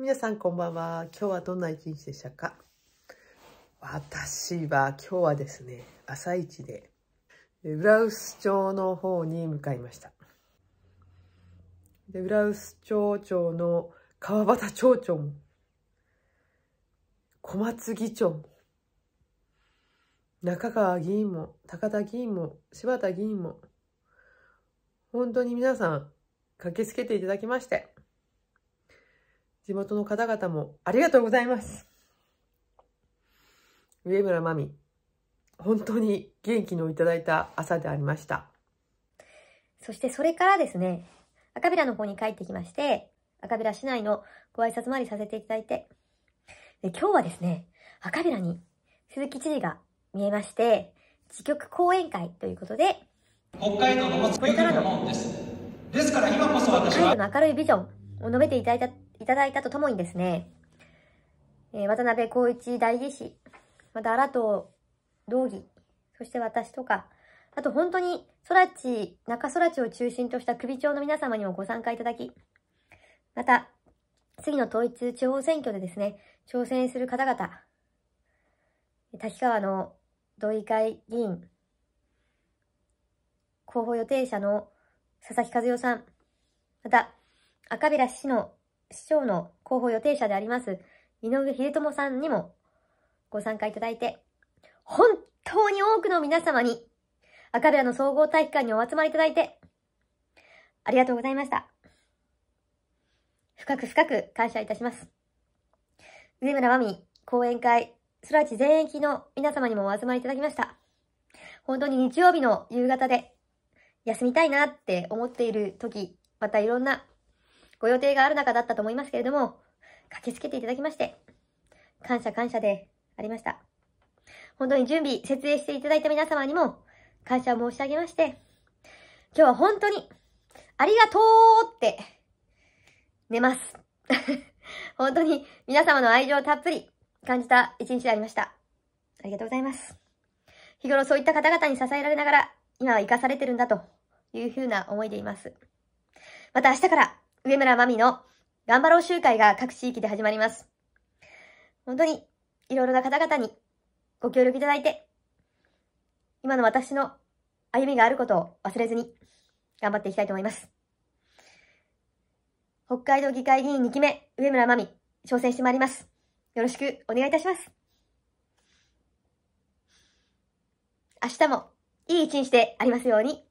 皆さんこんばんは。今日はどんな一日でしたか私は今日はですね、朝一で、浦臼町の方に向かいました。で、浦臼町長の川端町長も、小松議長も、中川議員も、高田議員も、柴田議員も、本当に皆さん駆けつけていただきまして、地元の方々もありがとうございます。上村まみ、本当に元気のいただいた朝でありました。そしてそれからですね、赤平の方に帰ってきまして、赤平市内のご挨拶回りさせていただいて、で今日はですね、赤平に鈴木知事が見えまして、自局講演会ということで、北海道のこれからのです。から今こそ私は。明るいビジョンを述べていただいたいただいたとともにですね、えー、渡辺光一代議士、また荒藤道義、そして私とか、あと本当に、空地、中空地を中心とした首長の皆様にもご参加いただき、また、次の統一地方選挙でですね、挑戦する方々、滝川の同意会議員、候補予定者の佐々木和代さん、また、赤平市の市長の候補予定者であります、井上秀友さんにもご参加いただいて、本当に多くの皆様に、アカデの総合体育館にお集まりいただいて、ありがとうございました。深く深く感謝いたします。上村真美講演会、すなわち全域の皆様にもお集まりいただきました。本当に日曜日の夕方で休みたいなって思っている時、またいろんなご予定がある中だったと思いますけれども、駆けつけていただきまして、感謝感謝でありました。本当に準備、設営していただいた皆様にも、感謝申し上げまして、今日は本当に、ありがとうって、寝ます。本当に皆様の愛情をたっぷり感じた一日でありました。ありがとうございます。日頃そういった方々に支えられながら、今は生かされてるんだというふうな思いでいます。また明日から上村真美の頑張ろう集会が各地域で始まります。本当にいろいろな方々にご協力いただいて、今の私の歩みがあることを忘れずに頑張っていきたいと思います。北海道議会議員2期目、上村真美、挑戦してまいります。よろしくお願いいたします。明日もいい一日でありますように。